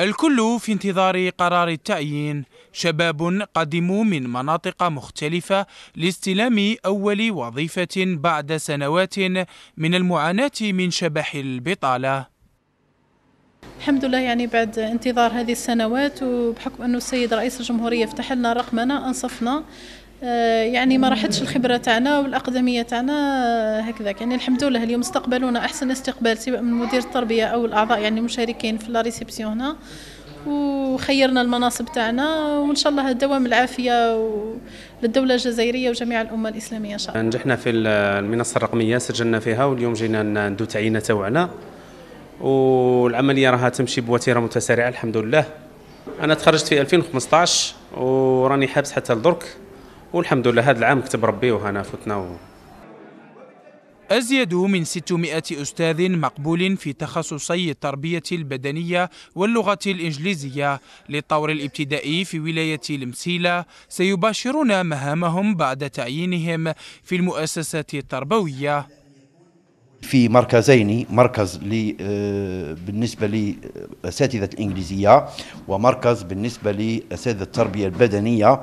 الكل في انتظار قرار التعيين شباب قدموا من مناطق مختلفة لاستلام أول وظيفة بعد سنوات من المعاناة من شبح البطالة الحمد لله يعني بعد انتظار هذه السنوات وبحكم انه السيد رئيس الجمهوريه فتح لنا رقمنا انصفنا آه، يعني ما راحتش الخبره تاعنا والاقدميه تاعنا آه، هكذاك يعني الحمد لله اليوم استقبلونا احسن استقبال سواء من مدير التربيه او الاعضاء يعني المشاركين في لا ريسبسيون هنا وخيرنا المناصب تاعنا وان شاء الله دوام العافيه للدوله الجزائريه وجميع الامه الاسلاميه ان شاء الله نجحنا في المنصه الرقميه سجلنا فيها واليوم جينا ندو تعيينه تاعنا والعمليه راها تمشي بوتيره متسارعه الحمد لله انا تخرجت في 2015 وراني حابس حتى لدرك والحمد لله هذا العام كتب ربي وهنا فتنا و... أزيد من 600 أستاذ مقبول في تخصصي التربية البدنية واللغة الإنجليزية للطور الابتدائي في ولاية المسيلة سيباشرون مهامهم بعد تعيينهم في المؤسسة التربوية في مركزين مركز لي آه، بالنسبة لأساتذة الإنجليزية ومركز بالنسبة لأساتذة التربية البدنية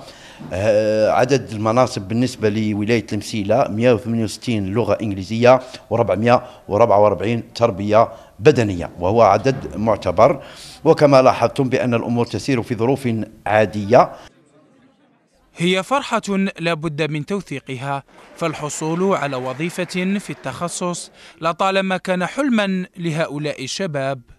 آه، عدد المناصب بالنسبة لولاية المسيلة 168 لغة إنجليزية و444 تربية بدنية وهو عدد معتبر وكما لاحظتم بأن الأمور تسير في ظروف عادية هي فرحة لابد من توثيقها فالحصول على وظيفة في التخصص لطالما كان حلما لهؤلاء الشباب